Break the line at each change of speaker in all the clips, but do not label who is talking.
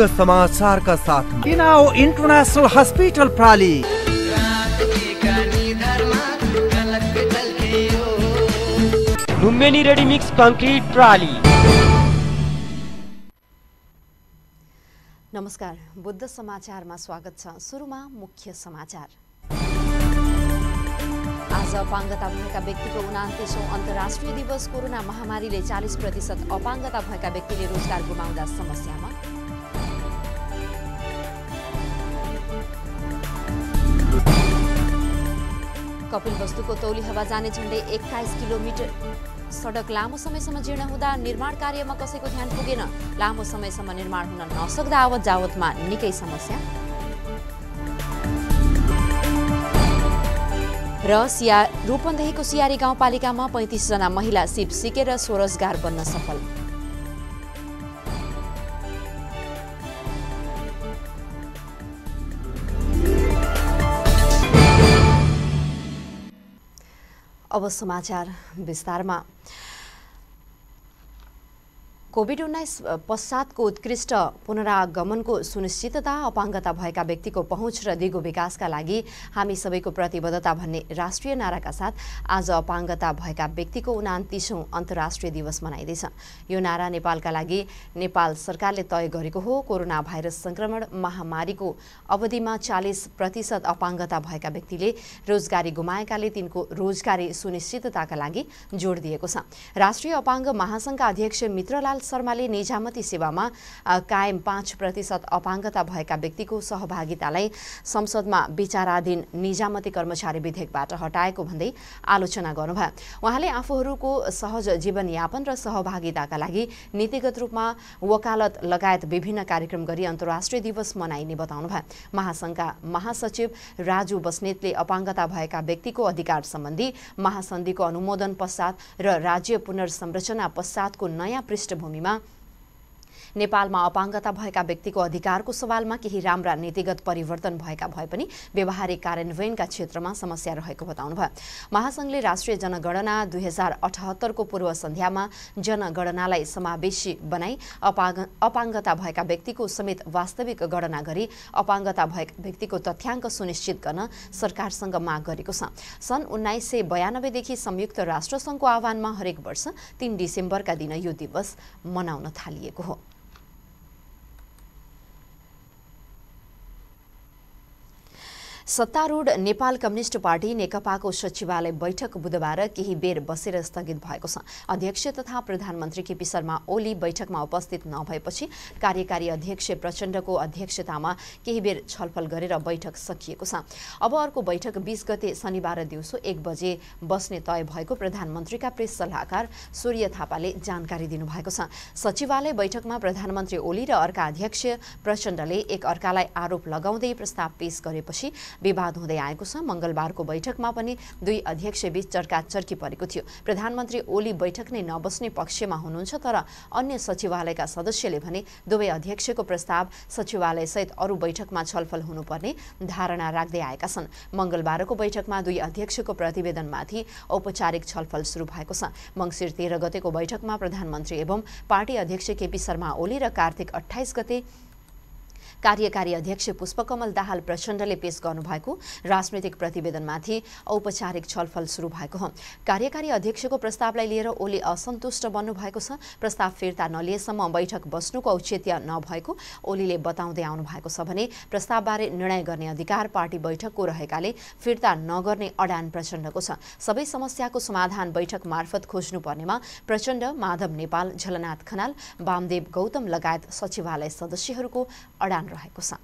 उपलब्ध समाचारका साथ इनाओ इन्टरनेसनल हस्पिटल प्राली लुम्बिनी रेडिमिक्स कङ्क्रिट प्राली
नमस्कार बुद्ध समाचारमा स्वागत छ सुरुमा मुख्य समाचार आज अपाङ्गता भएका व्यक्तिको उनातिसौँ अन्तर्राष्ट्रिय दिवस कोरोना महामारीले चालिस प्रतिशत अपाङ्गता भएका व्यक्तिले रोजगार गुमाउँदा समस्यामा कपिल तौली हवा जाने झण्डै एक्काइस किलोमिटर सडक लामो समयसम्म जीर्ण हुँदा निर्माण कार्यमा कसैको ध्यान पुगेन लामो समयसम्म निर्माण हुन नसक्दा आवत जावतमा निकै समस्या र सिया रूपन्देहीको सियारी गाउँपालिकामा पैँतिसजना महिला सिप सिकेर स्वरोजगार बन्न सफल अब समाचार विस्तारमा कोभिड उन्नाइस पश्चातको उत्कृष्ट पुनरागमनको सुनिश्चितता अपाङ्गता भएका व्यक्तिको पहुँच र दिगो विकासका लागि हामी सबैको प्रतिबद्धता भन्ने राष्ट्रिय नाराका साथ आज अपाङ्गता भएका व्यक्तिको उनातिसौँ अन्तर्राष्ट्रिय दिवस मनाइँदैछ यो नारा नेपालका लागि नेपाल सरकारले तय गरेको हो कोरोना भाइरस सङ्क्रमण महामारीको अवधिमा चालिस प्रतिशत अपाङ्गता भएका व्यक्तिले रोजगारी गुमाएकाले तिनको रोजगारी सुनिश्चितताका लागि जोड दिएको छ राष्ट्रिय अपाङ्ग महासङ्घका अध्यक्ष मित्रलाल गोपाल शर्माले निजामती सेवामा कायम पाँच प्रतिशत अपाङ्गता भएका व्यक्तिको सहभागितालाई संसदमा विचाराधीन निजामती कर्मचारी विधेयकबाट हटाएको भन्दै आलोचना गर्नुभयो उहाँले आफूहरूको सहज जीवनयापन र सहभागिताका लागि नीतिगत रूपमा वकालत लगायत विभिन्न कार्यक्रम गरी अन्तर्राष्ट्रिय दिवस मनाइने बताउनुभयो महासङ्घका महासचिव राजु बस्नेतले अपाङ्गता भएका व्यक्तिको अधिकार सम्बन्धी महासन्धिको अनुमोदन पश्चात र राज्य पुनर्संरचना पश्चातको नयाँ पृष्ठभूमि מקוממה. नेपालमा अपाङ्गता भएका व्यक्तिको अधिकारको सवालमा केही राम्रा नीतिगत परिवर्तन भएका भए पनि व्यवहारिक कार्यान्वयनका क्षेत्रमा समस्या रहेको बताउनुभयो महासङ्घले राष्ट्रिय जनगणना दुई हजार अठहत्तरको पूर्व सन्ध्यामा जनगणनालाई समावेशी बनाई अपाङ्ग अपाङ्गता भएका व्यक्तिको समेत वास्तविक गणना गरी अपाङ्गता भएका व्यक्तिको तथ्याङ्क सुनिश्चित गर्न सरकारसँग माग गरेको छ सन् उन्नाइस सय बयानब्बेदेखि संयुक्त राष्ट्रसङ्घको आह्वानमा हरेक वर्ष तीन डिसेम्बरका दिन यो दिवस मनाउन थालिएको हो सत्तारूढ नेपाल कम्युनिष्ट पार्टी नेकपाको सचिवालय बैठक बुधबार केही बेर बसेर स्थगित भएको छ अध्यक्ष तथा प्रधानमन्त्री केपी शर्मा ओली बैठकमा उपस्थित नभएपछि कार्यकारी अध्यक्ष प्रचण्डको अध्यक्षतामा केही बेर छलफल गरेर बैठक सकिएको छ अब अर्को बैठक बिस गते शनिबार दिउँसो एक बजे बस्ने तय भएको प्रधानमन्त्रीका प्रेस सल्लाहकार सूर्य थापाले जानकारी दिनुभएको छ सचिवालय बैठकमा प्रधानमन्त्री ओली र अर्का अध्यक्ष प्रचण्डले एक अर्कालाई आरोप लगाउँदै प्रस्ताव पेश गरेपछि विवाद हुँदै आएको छ मङ्गलबारको बैठकमा पनि दुई अध्यक्षबीच चर्काचर्की परेको थियो प्रधानमन्त्री ओली बैठक नै नबस्ने पक्षमा हुनुहुन्छ तर अन्य सचिवालयका सदस्यले भने दुवै अध्यक्षको प्रस्ताव सचिवालयसहित अरू बैठकमा छलफल हुनुपर्ने धारणा राख्दै आएका छन् मङ्गलबारको बैठकमा दुई अध्यक्षको प्रतिवेदनमाथि औपचारिक छलफल सुरु भएको छ मङ्सिर तेह्र गतेको बैठकमा प्रधानमन्त्री एवं पार्टी अध्यक्ष केपी शर्मा ओली र कार्तिक अठाइस गते कार्यकारी अध्यक्ष पुष्पकमल दाहाल प्रचण्डले पेश गर्नुभएको राजनैतिक प्रतिवेदनमाथि औपचारिक छलफल सुरु भएको हो कार्यकारी अध्यक्षको प्रस्तावलाई लिएर ओली असन्तुष्ट बन्नुभएको छ प्रस्ताव फिर्ता नलिएसम्म बैठक बस्नुको औचित्य नभएको ओलीले बताउँदै आउनु भएको छ भने प्रस्तावबारे निर्णय गर्ने अधिकार पार्टी बैठकको रहेकाले फिर्ता नगर्ने अडान प्रचण्डको छ सबै समस्याको समाधान बैठक मार्फत खोज्नुपर्नेमा प्रचण्ड माधव नेपाल झलनाथ खनाल वामदेव गौतम लगायत सचिवालय सदस्यहरूको अडान रहेको छ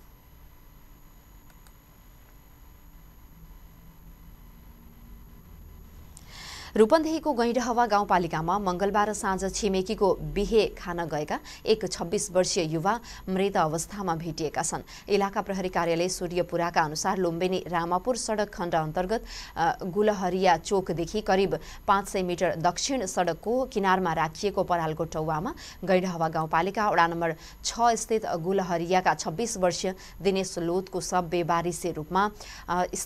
रूपन्देहीको गैँडहवा गाउँपालिकामा मङ्गलबार साँझ छिमेकीको बिहे खान गएका एक छब्बिस वर्षीय युवा मृत अवस्थामा भेटिएका छन् इलाका प्रहरी कार्यालय सूर्यपुराका अनुसार लुम्बिनी रामापुर सडक खण्ड अन्तर्गत गुलहरिया चोकदेखि करिब पाँच सय मिटर दक्षिण सडकको किनारमा राखिएको परालको टौवामा गैँडहवा गाउँपालिका वडा नम्बर छ स्थित गुलहरियाका छब्बिस वर्षीय दिनेश लोधको सब बेबारिसे रूपमा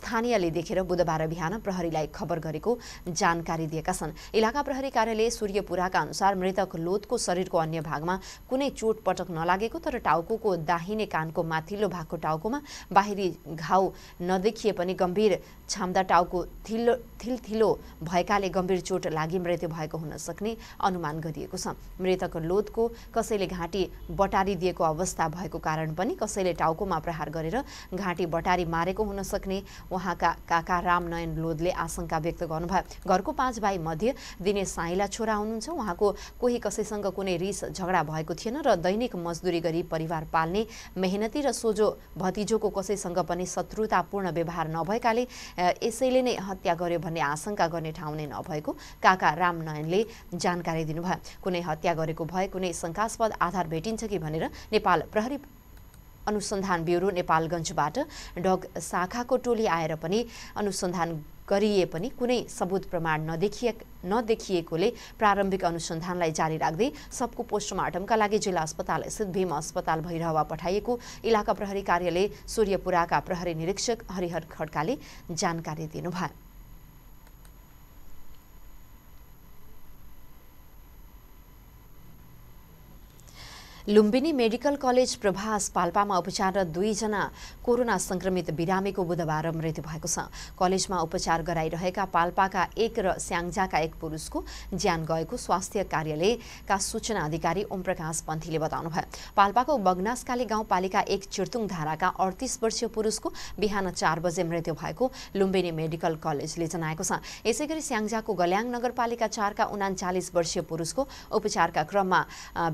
स्थानीयले देखेर बुधबार बिहान प्रहरीलाई खबर गरेको जानकारी जानकारी दिएका छन् इलाका प्रहरी कार्यालय सूर्यपुराका अनुसार मृतक लोतको शरीरको अन्य भागमा कुनै चोटपटक नलागेको तर टाउको दाहिने कानको माथिल्लो भागको टाउकोमा बाहिरी घाउ नदेखिए पनि गम्भीर छाम्दा टाउको थिलो थिलथिलो भएकाले गम्भीर चोट लागि मृत्यु भएको हुन सक्ने अनुमान गरिएको छ मृतक लोधको कसैले घाँटी बटारी दिएको अवस्था भएको कारण पनि कसैले टाउकोमा प्रहार गरेर घाँटी बटारी मारेको हुन सक्ने उहाँका काका रामनयन लोधले आशंका व्यक्त गर्नुभयो घरको पाँच भाइ मध्ये दिनेश साईला छोरा हुनुहुन्छ उहाँको कोही कसैसँग कुनै रिस झगडा भएको थिएन र दैनिक मजदुरी गरी परिवार पाल्ने मेहनती र सोझो भतिजोको कसैसँग पनि शत्रुतापूर्ण व्यवहार नभएकाले यसैले नै हत्या गर्यो भन्ने आशंका गर्ने ठाउँ नै नभएको काका रामनयनले जानकारी दिनुभयो कुनै हत्या गरेको भए कुनै शङ्कास्पद आधार भेटिन्छ कि भनेर नेपाल प्रहरी अनुसन्धान ब्युरो नेपालगञ्जबाट डग शाखाको टोली आएर पनि अनुसन्धान गरिए पनि कुनै सबुत प्रमाण नदेखिए नदेखिएकोले प्रारम्भिक अनुसन्धानलाई जारी राख्दै सबको पोस्टमार्टमका लागि जिल्ला अस्पताल स्थित भीम अस्पताल भैरहवा पठाइएको इलाका प्रहरी कार्यालय सूर्यपुराका प्रहरी निरीक्षक हरिहर खड्काले जानकारी दिनुभयो लुम्बिनी मेडिकल कलेज प्रभास पाल्पामा उपचाररत दुईजना कोरोना संक्रमित बिरामीको बुधबार मृत्यु भएको छ कलेजमा उपचार गराइरहेका पाल्पाका एक र स्याङ्जाका एक पुरुषको ज्यान गएको स्वास्थ्य कार्यालयका सूचना अधिकारी ओमप्रकाश पन्थीले बताउनुभयो पाल्पाको बगनासकाली गाउँपालिका एक चिर्तुङ धाराका अडतिस वर्षीय पुरुषको बिहान चार बजे मृत्यु भएको लुम्बिनी मेडिकल कलेजले जनाएको छ यसै गरी स्याङ्जाको गल्याङ नगरपालिका चारका उनाचालिस वर्षीय पुरुषको उपचारका क्रममा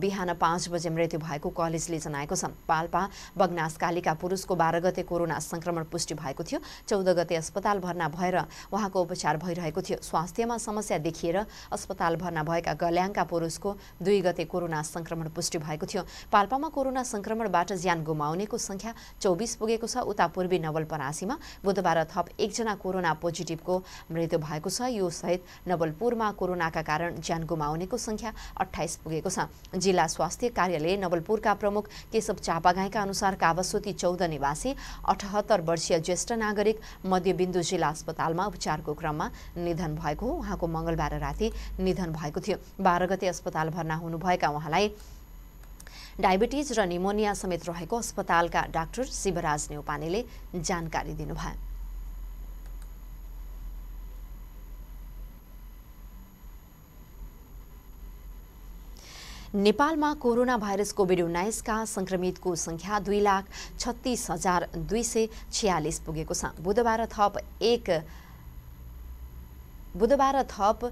बिहान पाँच बजे मृत्यु भएको कलेजले जनाएको छ पाल्पा बगनास कालिका पुरुषको बाह्र गते कोरोना संक्रमण पुष्टि भएको थियो चौध गते अस्पताल भर्ना भएर उहाँको उपचार भइरहेको थियो स्वास्थ्यमा समस्या देखिएर अस्पताल भर्ना भएका गल्याङका पुरुषको दुई गते कोरोना संक्रमण पुष्टि भएको थियो पाल्पामा कोरोना संक्रमणबाट ज्यान गुमाउनेको संख्या चौबिस पुगेको छ उता पूर्वी नवलपरासीमा बुधबार थप एकजना कोरोना पोजिटिभको मृत्यु भएको छ यो सहित नवलपुरमा कोरोनाका कारण ज्यान गुमाउनेको संख्या अठाइस पुगेको छ जिल्ला स्वास्थ्य कार्यालय सूत्रले नवलपुरका प्रमुख केशव चापागाईका अनुसार कावस्वती चौध निवासी अठहत्तर वर्षीय ज्येष्ठ नागरिक मध्यबिन्दु जिल्ला अस्पतालमा उपचारको क्रममा निधन भएको हो उहाँको मङ्गलबार राति निधन भएको थियो बाह्र गते अस्पताल भर्ना हुनुभएका उहाँलाई डायबिटिज र निमोनिया समेत रहेको अस्पतालका डाक्टर शिवराज नेउपानेले जानकारी दिनुभयो नेपालमा कोरोना भाइरस कोभिड उन्नाइसका सङ्क्रमितको सङ्ख्या दुई लाख छत्तिस हजार दुई सय छ्यालिस पुगेको छ बुधबार थप एक बुधबार थप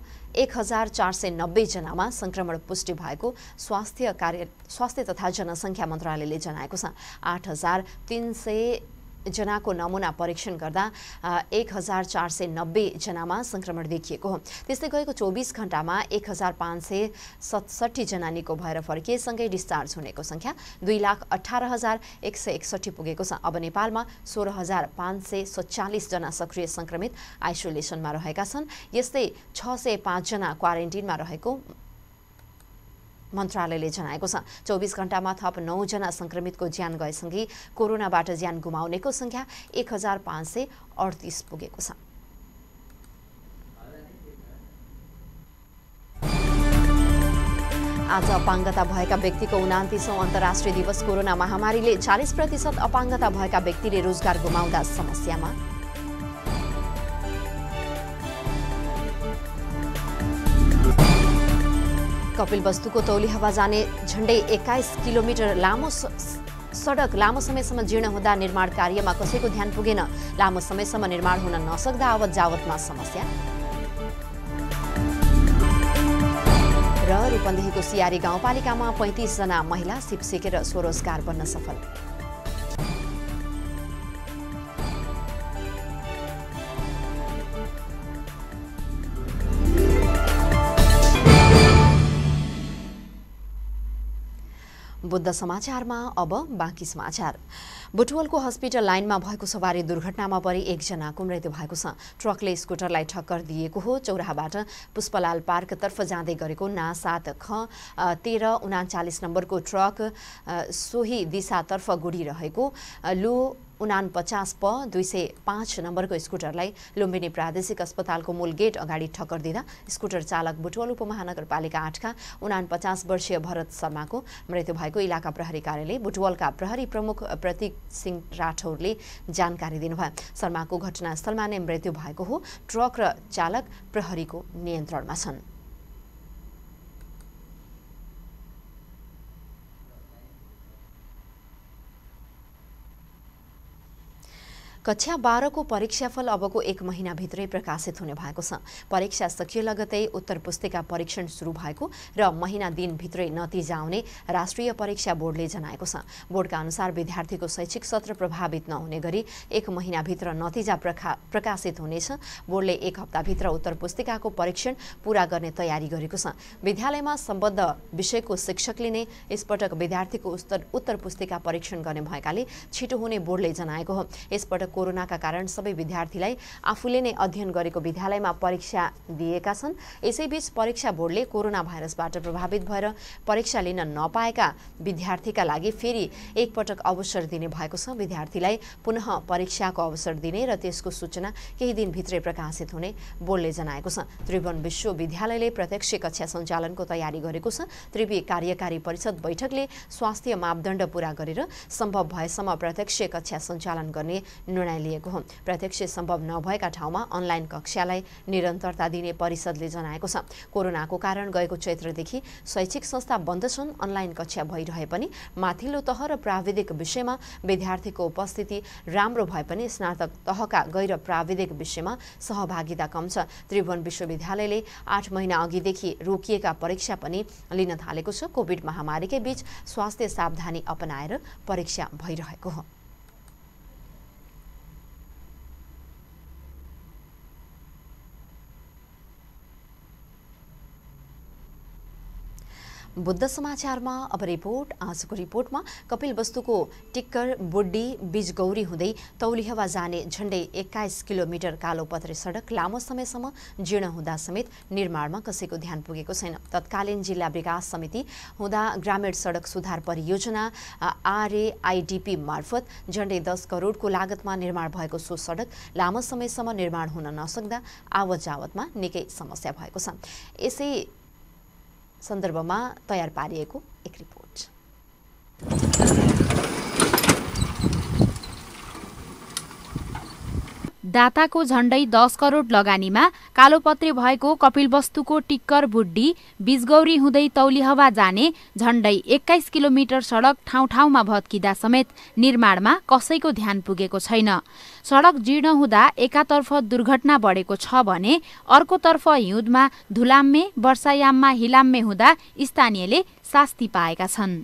एक हजार चार सय नब्बेजनामा सङ्क्रमण पुष्टि भएको स्वास्थ्य कार्य स्वास्थ्य तथा जनसङ्ख्या मन्त्रालयले जनाएको छ आठ हजार तिन सय जनाको नमुना परीक्षण गर्दा एक हजार चार सय नब्बेजनामा सङ्क्रमण देखिएको हो त्यस्तै गएको चौबिस घन्टामा एक हजार पाँच सय सतसट्ठीजना निको भएर फर्किएसँगै डिस्चार्ज हुनेको सङ्ख्या दुई लाख अठार हजार एक सय एकसठी पुगेको छ अब नेपालमा सोह्र हजार पाँच सय सत्तालिसजना सक्रिय सङ्क्रमित आइसोलेसनमा रहेका छन् यस्तै छ सय पाँचजना क्वारेन्टिनमा रहेको मन्त्रालयले जनाएको छ चौबिस घण्टामा थप नौजना संक्रमितको ज्यान गएसँगै कोरोनाबाट ज्यान गुमाउनेको संख्या एक हजार पाँच सय अडतिस पुगेको छ आज अपाङ्गता भएका व्यक्तिको उनातिसौँ अन्तर्राष्ट्रिय दिवस कोरोना महामारीले चालिस प्रतिशत अपाङ्गता भएका व्यक्तिले रोजगार गुमाउँदा समस्यामा कपिल वस्तुको हावा जाने झण्डै एक्काइस किलोमिटर लामो सडक लामो समयसम्म जीर्ण हुँदा निर्माण कार्यमा कसैको ध्यान पुगेन लामो समयसम्म निर्माण हुन नसक्दा आवत जावतमा समस्या र रूपन्देहीको सियारी गाउँपालिकामा पैँतिसजना महिला सिप सिकेर स्वरोजगार बन्न सफल बुद्ध समाचारमा अब बाँकी समाचार बुटवलको हस्पिटल लाइनमा भएको सवारी दुर्घटनामा परि एकजनाको मृत्यु भएको छ ट्रकले स्कुटरलाई ठक्कर दिएको हो चौराहाबाट पुष्पलाल पार्कतर्फ जाँदै गरेको ना सात ख तेह्र उनाचालिस नम्बरको ट्रक सोही दिशातर्फ गुडिरहेको लो उनापचास प दुई सय पाँच नम्बरको स्कुटरलाई लुम्बिनी प्रादेशिक अस्पतालको मूल गेट अगाडि ठक्कर दिँदा स्कुटर चालक बुटवल उपमहानगरपालिका आठका उनापचास वर्षीय भरत शर्माको मृत्यु भएको इलाका प्रहरी कार्यालय बुटवलका प्रहरी प्रमुख प्रतीक सिंह राठौरले जानकारी दिनुभयो शर्माको घटनास्थलमा नै मृत्यु भएको हो ट्रक र चालक प्रहरीको नियन्त्रणमा छन् कक्षा बाह्रको परीक्षाफल अबको एक महिनाभित्रै प्रकाशित हुने भएको छ परीक्षा सकिए लगतै उत्तर पुस्तिका परीक्षण सुरु भएको र महिना दिनभित्रै नतिजा आउने राष्ट्रिय परीक्षा बोर्डले जनाएको छ बोर्डका अनुसार विद्यार्थीको शैक्षिक सत्र प्रभावित नहुने गरी एक महिनाभित्र नतिजा प्रका प्रकाशित हुनेछ बोर्डले एक हप्ताभित्र उत्तर पुस्तिकाको परीक्षण पूरा गर्ने तयारी गरेको छ विद्यालयमा सम्बद्ध विषयको शिक्षकले नै यसपटक विद्यार्थीको उत्तर उत्तर पुस्तिका परीक्षण गर्ने भएकाले छिटो हुने बोर्डले जनाएको हो यसपटक कोरोनाका कारण सबै विद्यार्थीलाई आफूले नै अध्ययन गरेको विद्यालयमा परीक्षा दिएका छन् यसैबीच परीक्षा बोर्डले कोरोना भाइरसबाट प्रभावित भएर परीक्षा लिन नपाएका विद्यार्थीका लागि फेरि एकपटक अवसर दिने भएको छ विद्यार्थीलाई पुनः परीक्षाको अवसर दिने र त्यसको सूचना केही दिनभित्रै प्रकाशित हुने बोर्डले जनाएको छ त्रिभुवन विश्वविद्यालयले प्रत्यक्ष कक्षा सञ्चालनको तयारी गरेको छ त्रिवी कार्यकारी परिषद बैठकले स्वास्थ्य मापदण्ड पूरा गरेर सम्भव भएसम्म प्रत्यक्ष कक्षा सञ्चालन गर्ने निर्णय निर्णय लिएको हो प्रत्यक्ष सम्भव नभएका ठाउँमा अनलाइन कक्षालाई निरन्तरता दिने परिषदले जनाएको छ कोरोनाको कारण गएको चैत्रदेखि शैक्षिक संस्था बन्द छन् अनलाइन कक्षा भइरहे पनि माथिल्लो तह र प्राविधिक विषयमा विद्यार्थीको उपस्थिति राम्रो भए पनि स्नातक तहका गैर प्राविधिक विषयमा सहभागिता कम छ त्रिभुवन विश्वविद्यालयले आठ महिना अघिदेखि रोकिएका परीक्षा पनि लिन थालेको छ कोभिड महामारीकै बीच स्वास्थ्य सावधानी अपनाएर परीक्षा भइरहेको हो बुद्ध समाचारमा अब रिपोर्ट आजको रिपोर्टमा कपिल वस्तुको टिक्कर बुड्डी बिजगौरी हुँदै तौलिहवा जाने झण्डै एक्काइस किलोमिटर कालो पत्रे सडक लामो समयसम्म जीर्ण हुँदा समेत निर्माणमा कसैको ध्यान पुगेको छैन तत्कालीन जिल्ला विकास समिति हुँदा ग्रामीण सडक सुधार परियोजना आरएआइडिपी मार्फत झण्डै दस करोडको लागतमा निर्माण भएको सो सडक लामो समयसम्म निर्माण हुन नसक्दा आवत जावतमा निकै समस्या भएको छ यसै सन्दर्भमा तयार पारिएको एक रिपोर्ट
दाताको झण्डै दस करोड लगानीमा कालोपत्रे भएको कपिलवस्तुको टिक्कर बुड्डी बिजगौरी हुँदै तौलिहवा जाने झण्डै एक्काइस किलोमिटर सडक ठाउँ ठाउँमा भत्किँदा समेत निर्माणमा कसैको ध्यान पुगेको छैन सडक जीर्ण हुँदा एकातर्फ दुर्घटना बढेको छ भने अर्कोतर्फ हिउँदमा धुलाम्मे वर्षायाममा हिलाम्मे हुँदा स्थानीयले शास्ति पाएका छन्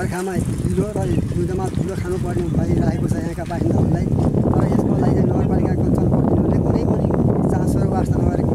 बर्खामा हिलो र हिउँदमा धुलो खानुपर्ने भइरहेको छ
यहाँका बासिन्दाहरूलाई तर यसको लागि नगरपालिकाको जनप्रतिनिधिहरूले कुनै पनि चासो वास्ता
नगरेको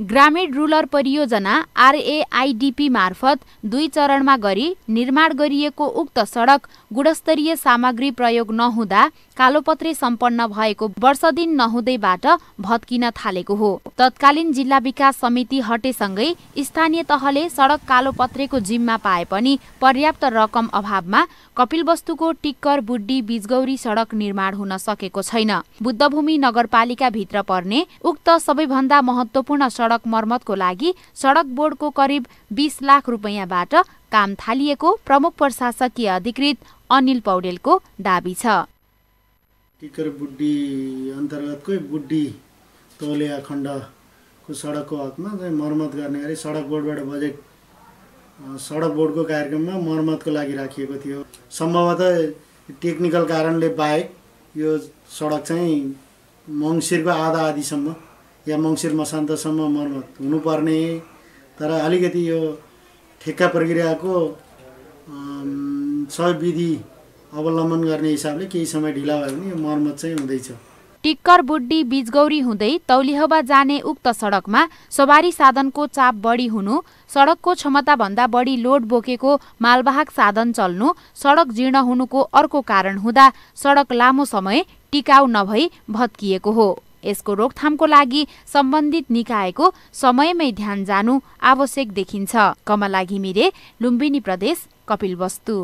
ग्रामीण रुरल परियोजना आरएआइडिपी मार्फत दुई चरणमा गरी निर्माण गरिएको उक्त सडक गुणस्तरीय सामग्री प्रयोग नहुँदा कालोपत्रे सम्पन्न भएको वर्षदिन नहुँदैबाट भत्किन थालेको हो तत्कालीन जिल्ला विकास समिति हटेसँगै स्थानीय तहले सडक कालोपत्रेको जिम्मा पाए पनि पर्याप्त रकम अभावमा कपिलवस्तुको टिक्कर बुड्डी बिजगौरी सडक निर्माण हुन सकेको छैन बुद्धभूमि नगरपालिकाभित्र पर्ने उक्त सबैभन्दा महत्त्वपूर्ण सडक मर्मतको लागि सडक बोर्डको करिब बिस लाख रुपियाँबाट काम थालिएको प्रमुख प्रशासकीय अधिकृत अनिल पौडेलको दावी छ टिकर बुड्डी अन्तर्गतकै बुड्डी तौलिया खण्डको सडकको हकमा चाहिँ मर्मत गर्ने गरी सडक बोर्डबाट बजेट सडक बोर्डको कार्यक्रममा मर्मतको लागि राखिएको थियो सम्भवतः टेक्निकल कारणले बाहेक यो सडक चाहिँ मङ्सिरको आधा आधीसम्म या मङ्सिर मसान्तसम्म मर्मत हुनुपर्ने तर अलिकति यो ठेक्का प्रक्रियाको सविधि अवलम्बन गर्ने हिसाबले केही समय ढिला भयो भने यो मर्मत चाहिँ हुँदैछ टिक्कर बुड्डी बिजगौरी हुँदै तौलिहवा जाने उक्त सडकमा सवारी साधनको चाप बढी हुनु सडकको क्षमताभन्दा बढी लोड बोकेको मालवाहक साधन चल्नु सडक जीर्ण हुनुको अर्को कारण हुँदा सडक लामो समय टिकाउ नभई भत्किएको हो यसको रोकथामको लागि सम्बन्धित निकायको समयमै ध्यान जानु आवश्यक देखिन्छ कमला घिमिरे लुम्बिनी प्रदेश कपिल कपिलवस्तु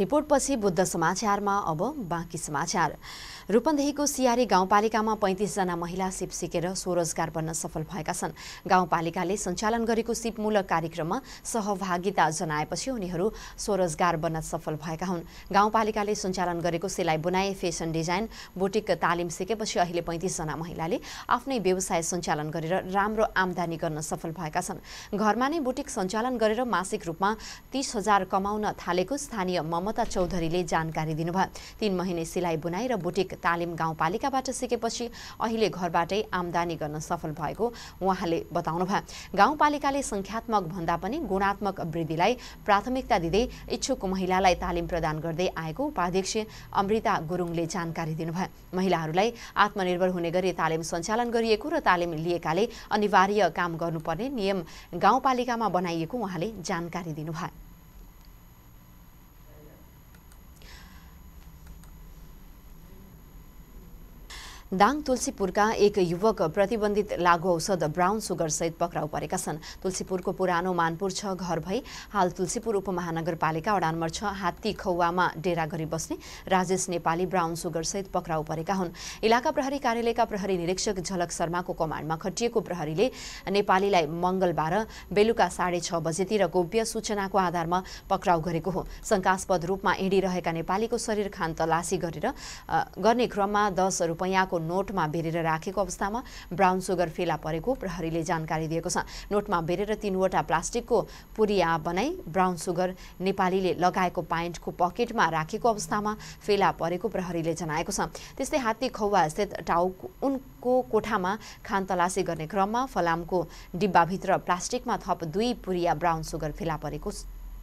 रिपोर्टपछि बुद्ध समाचारमा अब बाँकी समाचार रूपन्देहीको सियारी गाउँपालिकामा पैँतिसजना महिला सिप सिकेर स्वरोजगार बन्न सफल भएका छन् गाउँपालिकाले सञ्चालन गरेको सिपमूलक कार्यक्रममा सहभागिता जनाएपछि उनीहरू स्वरोजगार बन्न सफल भएका हुन् गाउँपालिकाले सञ्चालन गरेको सिलाइ बुनाई फेसन डिजाइन बुटिक तालिम सिकेपछि अहिले पैँतिसजना महिलाले आफ्नै व्यवसाय सञ्चालन गरेर राम्रो आमदानी गर्न सफल भएका छन् घरमा नै बुटिक सञ्चालन गरेर मासिक रूपमा तिस हजार कमाउन थालेको स्थानीय ममता चौधरीले जानकारी दिनुभयो तीन महिने सिलाइ बुनाई र बुटिक तालिम गाउँपालिकाबाट सिकेपछि अहिले घरबाटै आमदानी गर्न सफल भएको उहाँले बताउनुभयो गाउँपालिकाले सङ्ख्यात्मक भन्दा पनि गुणात्मक वृद्धिलाई प्राथमिकता दिँदै इच्छुक महिलालाई तालिम प्रदान गर्दै आएको उपाध्यक्ष अमृता गुरुङले जानकारी दिनुभयो महिलाहरूलाई आत्मनिर्भर हुने गरी तालिम सञ्चालन गरिएको र तालिम लिएकाले अनिवार्य काम गर्नुपर्ने नियम गाउँपालिकामा बनाइएको उहाँले जानकारी दिनुभयो दाङ तुलसीपुरका एक युवक प्रतिबन्धित लागु औषध ब्राउन सुगर सहित पक्राउ परेका छन् तुलसीपुरको पुरानो मानपुर छ घर भई हाल तुलसीपुर उपमहानगरपालिका वडा नम्बर छ हात्ती खौवामा डेरा गरी बस्ने राजेश नेपाली ब्राउन सुगर सहित पक्राउ परेका हुन् इलाका प्रहरी कार्यालयका प्रहरी निरीक्षक झलक शर्माको कमान्डमा खटिएको प्रहरीले नेपालीलाई मङ्गलबार बेलुका साढे छ बजेतिर गोप्य सूचनाको आधारमा पक्राउ गरेको हो शङ्कास्पद रूपमा हिँडिरहेका नेपालीको शरीर खान तलासी गरेर गर्ने क्रममा दस रुपियाँको रुपियाँको नोटमा बेरेर राखेको अवस्थामा ब्राउन सुगर फेला परेको प्रहरीले जानकारी दिएको छ नोटमा बेरेर तीनवटा प्लास्टिकको पुरिया बनाई ब्राउन सुगर नेपालीले लगाएको प्यान्टको पकेटमा राखेको अवस्थामा फेला परेको प्रहरीले जनाएको छ त्यस्तै हात्ती खौवास्थित टाउको उनको कोठामा खान तलासी गर्ने क्रममा फलामको डिब्बाभित्र प्लास्टिकमा थप दुई पुरिया ब्राउन सुगर फेला परेको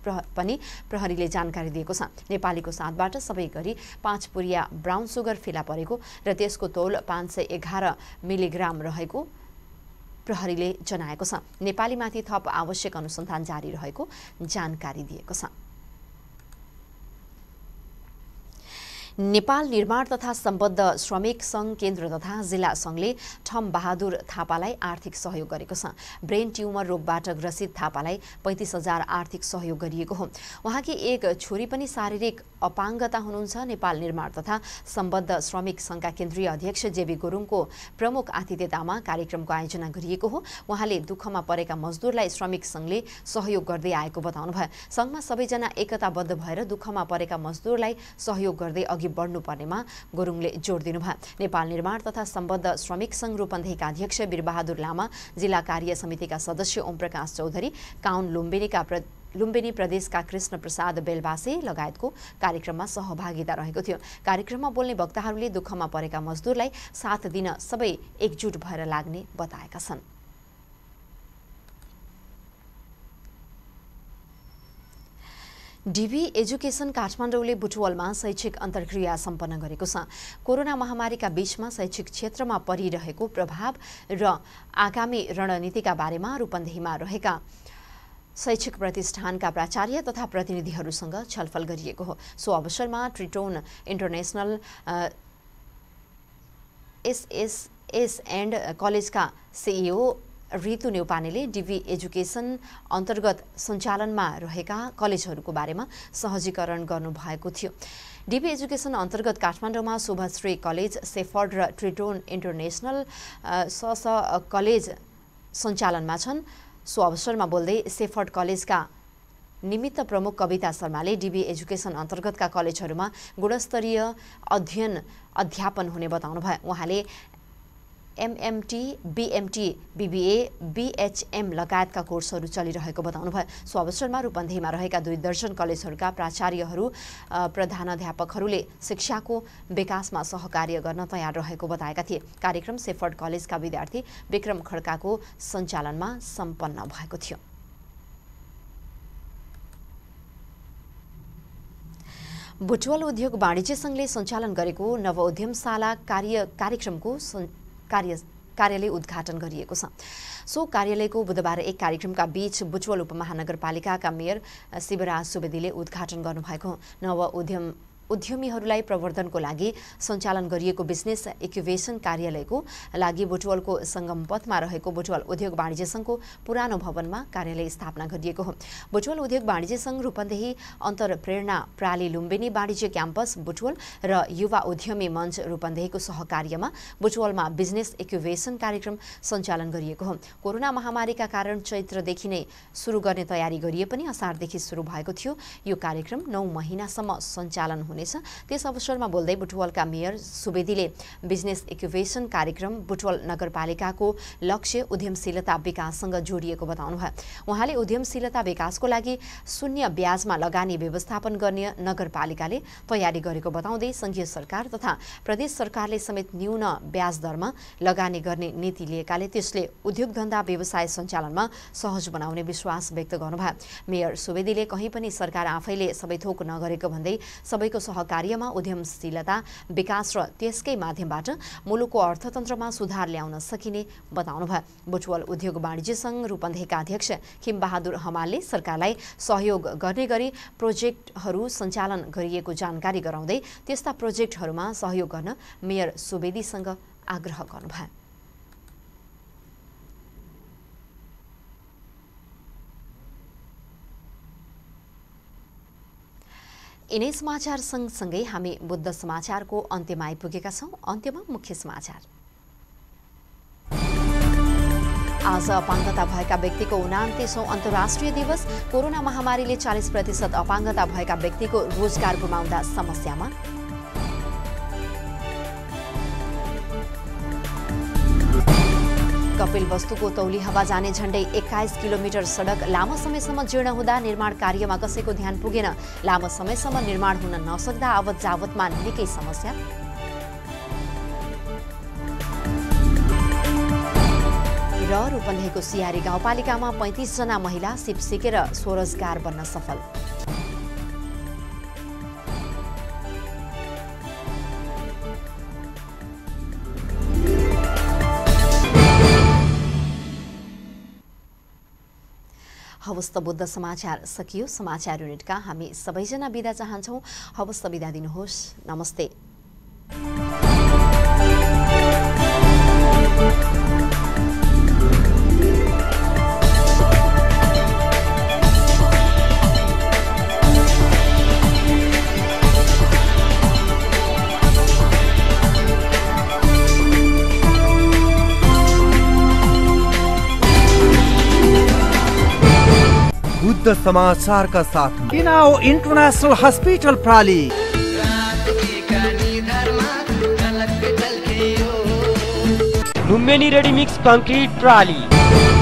पनि प्रहरीले जानकारी दिएको छ नेपालीको साथबाट सबै गरी पाँच पुरिया ब्राउन सुगर फेला परेको र त्यसको तौल पाँच सय एघार मिलिग्राम रहेको प्रहरीले जनाएको छ नेपालीमाथि थप आवश्यक अनुसन्धान जारी रहेको जानकारी दिएको छ नेपाल निर्माण तथा सम्बद्ध श्रमिक सङ्घ केन्द्र तथा जिल्ला सङ्घले ठम बहादुर थापालाई आर्थिक सहयोग गरेको छ ब्रेन ट्युमर रोगबाट ग्रसित थापालाई पैँतिस हजार आर्थिक सहयोग गरिएको हो उहाँकी एक छोरी पनि शारीरिक अपाङ्गता हुनुहुन्छ नेपाल निर्माण तथा सम्बद्ध श्रमिक सङ्घका केन्द्रीय अध्यक्ष जेबी गुरुङको प्रमुख आतिथ्यतामा कार्यक्रमको आयोजना गरिएको हो उहाँले दुःखमा परेका मजदुरलाई श्रमिक सङ्घले सहयोग गर्दै आएको बताउनुभयो सङ्घमा सबैजना एकताबद्ध भएर दुःखमा परेका मजदुरलाई सहयोग गर्दै अघि बढ्नुपर्नेमा गुरुङले जोड दिनुभयो नेपाल निर्माण तथा सम्बद्ध श्रमिक सङ्घ रूपन्देहीका अध्यक्ष वीरबहादुर लामा जिल्ला कार्य समितिका सदस्य ओमप्रकाश चौधरी काउन लुम्बिनीका प्र लुम्बिनी प्रदेशका कृष्ण प्रसाद बेलवासे लगायतको कार्यक्रममा सहभागिता रहेको थियो कार्यक्रममा बोल्ने वक्ताहरूले दुःखमा परेका मजदुरलाई साथ दिन सबै एकजुट भएर लाग्ने बताएका छन् डिबी एजुकेसन काठमाडौँले बुटवलमा शैक्षिक अन्तर्क्रिया सम्पन्न गरेको छ कोरोना महामारीका बीचमा शैक्षिक क्षेत्रमा परिरहेको प्रभाव र आगामी रणनीतिका बारेमा रूपन्देहीमा रहेका शैक्षिक प्रतिष्ठानका प्राचार्य तथा प्रतिनिधिहरूसँग छलफल गरिएको हो सो अवसरमा ट्रिटोन इन्टरनेसनल एसएसएस एन्ड कलेजका सिइओ रितु नेउपानेले डिबी एजुकेसन अन्तर्गत सञ्चालनमा रहेका कलेजहरूको बारेमा सहजीकरण गर्नुभएको थियो डिबी एजुकेसन अन्तर्गत काठमाडौँमा शोभाश्री कलेज सेफर्ड र ट्रिटोन इन्टरनेसनल स कलेज सञ्चालनमा छन् सो अवसरमा बोल्दै सेफर्ड कलेजका निमित्त प्रमुख कविता शर्माले डिबी एजुकेसन अन्तर्गतका कलेजहरूमा गुणस्तरीय अध्ययन अध्यापन हुने बताउनुभयो उहाँले एमएमटी बिएमटी बिबिए बिएचएम लगायतका कोर्सहरू चलिरहेको बताउनुभयो सो अवसरमा रूपन्देहीमा रहेका दुई दर्जन कलेजहरूका प्राचार्यहरू प्रधानध्यापकहरूले शिक्षाको विकासमा सहकार्य गर्न तयार रहेको बताएका थिए कार्यक्रम सेफर्ड कलेजका विद्यार्थी विक्रम खड्काको सञ्चालनमा सम्पन्न भएको थियो भुटवल उद्योग वाणिज्य सङ्घले सञ्चालन गरेको नवउद्यमशाला कार्य कार्यक्रमको कार्य कार्यालय उद्घाटन गरिएको छ सो कार्यालयको बुधबार एक कार्यक्रमका बीच बुचवल उपमहानगरपालिकाका मेयर शिवराज सुवेदीले उद्घाटन गर्नुभएको नव उद्यम उद्यमीहरूलाई प्रवर्धनको लागि सञ्चालन गरिएको बिजनेस एक्युभेसन कार्यालयको लागि बुटवलको सङ्गम पथमा रहेको बुटवल उद्योग वाणिज्य सङ्घको पुरानो भवनमा कार्यालय स्थापना गरिएको हो बुटवल उद्योग वाणिज्य सङ्घ रूपन्देही अन्तरप्रेरणा प्राली लुम्बिनी वाणिज्य क्याम्पस बुटवल र युवा उद्यमी मञ्च रूपन्देहीको सहकार्यमा बुटवलमा बिजनेस एक्युभेसन कार्यक्रम सञ्चालन गरिएको हो कोरोना महामारीका कारण चैत्रदेखि नै सुरु गर्ने तयारी गरिए पनि असारदेखि सुरु भएको थियो यो कार्यक्रम नौ महिनासम्म सञ्चालन हुनेछ त्यस अवसरमा बोल्दै बुटवलका मेयर सुवेदीले बिजनेस इक्युबेसन कार्यक्रम बुटवल नगरपालिकाको लक्ष्य उद्यमशीलता विकाससँग जोडिएको बताउनु भयो उहाँले उद्यमशीलता विकासको लागि शून्य ब्याजमा लगानी व्यवस्थापन गर्ने नगरपालिकाले तयारी गरेको बताउँदै सङ्घीय सरकार तथा प्रदेश सरकारले समेत न्यून ब्याज दरमा लगानी गर्ने नीति लिएकाले त्यसले उद्योग धन्दा व्यवसाय सञ्चालनमा सहज बनाउने विश्वास व्यक्त गर्नुभयो मेयर सुवेदीले कहीँ पनि सरकार आफैले सबै थोक नगरेको भन्दै सबैको सहकार्यमा उद्यमशीलता विकास र त्यसकै माध्यमबाट मुलुकको अर्थतन्त्रमा सुधार ल्याउन सकिने बताउनुभयो बुटवल उद्योग वाणिज्य सङ्घ रूपन्देहका अध्यक्ष बहादुर हमालले सरकारलाई सहयोग गर्ने गरी प्रोजेक्टहरू सञ्चालन गरिएको जानकारी गराउँदै त्यस्ता प्रोजेक्टहरूमा सहयोग गर्न मेयर सुवेदीसँग आग्रह गर्नुभयो यिनै समाचार सँगसँगै हामी बुद्ध समाचारको अन्त्यमा आइपुगेका छौँ अन्त्यमा मुख्य समाचार आज अपाङ्गता भएका व्यक्तिको उनान्तिसौँ अन्तर्राष्ट्रिय दिवस कोरोना महामारीले चालिस प्रतिशत अपाङ्गता भएका व्यक्तिको रोजगार गुमाउँदा समस्यामा कपिल वस्तुको तौली हावा जाने झण्डै एक्काइस किलोमिटर सडक लामो समयसम्म जीर्ण हुँदा निर्माण कार्यमा कसैको ध्यान पुगेन लामो समयसम्म निर्माण हुन नसक्दा आवत जावतमा निकै समस्या र रूपन्देहीको सियारी गाउँपालिकामा पैँतिसजना महिला सिप सिकेर स्वरोजगार बन्न सफल हवस्त बुद्ध समाचार सकियो समाचार युनिटका हामी सबैजना बिदा चाहन्छौँ हवस्त बिदा दिनुहोस् नमस्ते
शुद्ध समाचार का साथ इंटरनेशनल हॉस्पिटल प्राली लुम्बिनी रेडी मिक्स कंक्रीट प्राली